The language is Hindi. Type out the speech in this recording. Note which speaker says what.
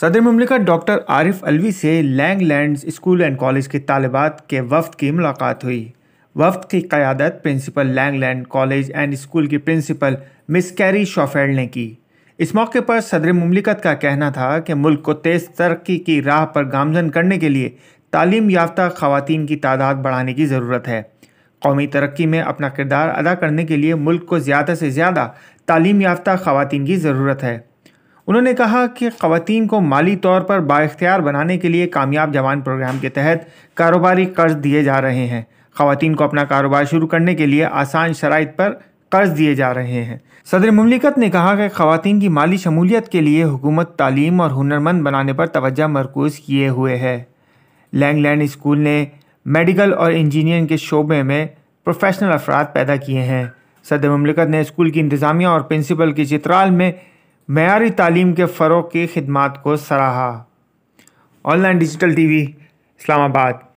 Speaker 1: सदर ममलिकत डॉक्टर आरिफ अलवी से Langlands school and college के तालबात के वफद की मुलाकात हुई वफद की क़्यादत principal Langlands college and school की प्रिंसिपल मिस कैरी शोफेल्ड ने की इस मौके पर सदर ममलिकत का कहना था कि मुल्क को तेज़ तरक्की की राह पर गामजन करने के लिए तालीम याफ्ता खातन की तादाद बढ़ाने की ज़रूरत है कौमी तरक्की में अपना किरदार अदा करने के लिए मुल्क को ज़्यादा से ज़्यादा तालीम याफ्ता खातन की ज़रूरत है उन्होंने कहा कि खातन को माली तौर पर बाख्तियार बनाने के लिए कामयाब जवान प्रोग्राम के तहत कारोबारी कर्ज दिए जा रहे हैं खातन को अपना कारोबार शुरू करने के लिए आसान शराइ पर कर्ज दिए जा रहे हैं सदर ममलिकत ने कहा कि खातन की माली शमूलियत के लिए हुकूमत तालीम और हुनरमंद बनाने पर तोज्जा मरकूज किए हुए है लैंगलैंड स्कूल ने मेडिकल और इंजीनियरिंग के शोबे में प्रोफेशनल अफराद पैदा किए हैं सदर ममलिकत ने स्कूल की इंतज़ामिया और प्रिंसिपल की चित्राल में मैारी तालीम के फ़रोग की खदमात को सराहा online digital T V Islamabad